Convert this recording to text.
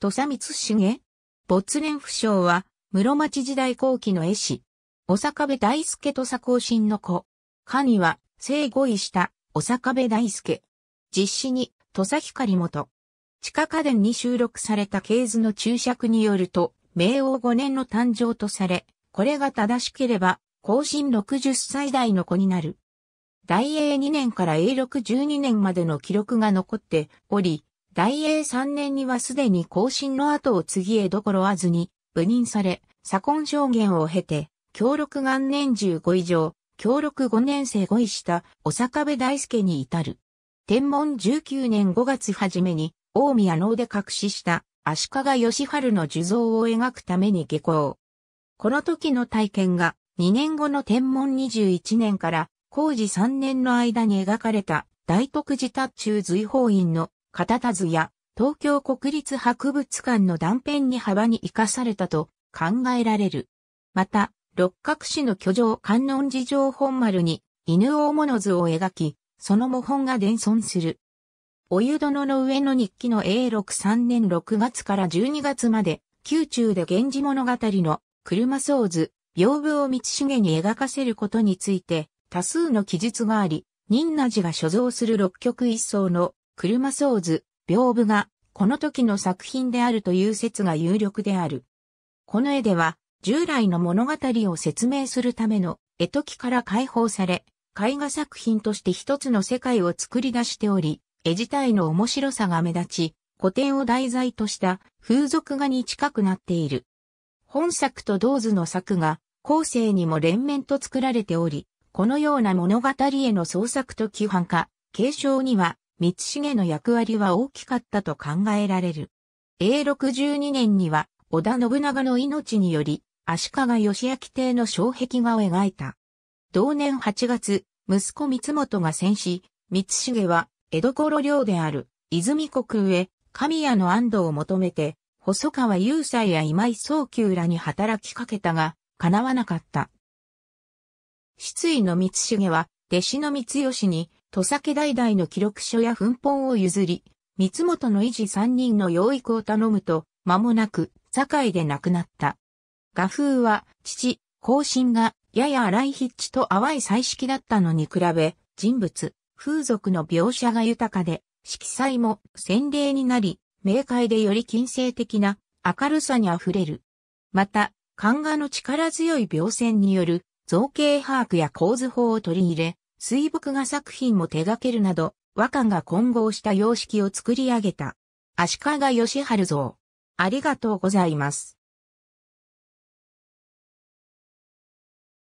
土佐光重没年不詳は、室町時代後期の絵師。お坂部大輔土佐行新の子。神は、生後位した、お坂部大輔。実施に、土佐光元。地下家伝に収録された系図の注釈によると、明王5年の誕生とされ、これが正しければ、更進60歳代の子になる。大英2年から永禄12年までの記録が残っており、大英3年にはすでに更新の後を次へどころあずに、部任され、左近証言を経て、協力元年15以上、協力5年生5位した、お坂部大輔に至る。天文19年5月初めに、大宮能で隠しした、足利義春の樹像を描くために下校。この時の体験が、2年後の天文21年から、工事3年の間に描かれた、大徳寺達中随法院の片田図や東京国立博物館の断片に幅に生かされたと考えられる。また、六角市の居城観音寺城本丸に犬大物図を描き、その模本が伝存する。お湯殿の上の日記の A63 年6月から12月まで、宮中で源氏物語の車僧図、屏風を道重に描かせることについて、多数の記述があり、仁和寺が所蔵する六曲一層の車僧図、屏風が、この時の作品であるという説が有力である。この絵では、従来の物語を説明するための絵時から解放され、絵画作品として一つの世界を作り出しており、絵自体の面白さが目立ち、古典を題材とした風俗画に近くなっている。本作と同図の作が、後世にも連綿と作られており、このような物語への創作と規範化、継承には三重の役割は大きかったと考えられる。永禄十2年には、織田信長の命により、足利義明帝の障壁画を描いた。同年8月、息子三本が戦死、三重は、江戸頃領である、泉国へ、神谷の安堵を求めて、細川雄斎や今井宗久らに働きかけたが、叶わなかった。失意の三重は、弟子の三義に、土佐家代々の記録書や奮本を譲り、三本の維持三人の養育を頼むと、間もなく、堺で亡くなった。画風は、父、後進が、やや荒い筆致と淡い彩色だったのに比べ、人物、風俗の描写が豊かで、色彩も洗礼になり、明快でより近世的な明るさに溢れる。また、漢画の力強い描線による造形把握や構図法を取り入れ、水墨画作品も手掛けるなど、和歌が混合した様式を作り上げた。足利義春像。ありがとうございます。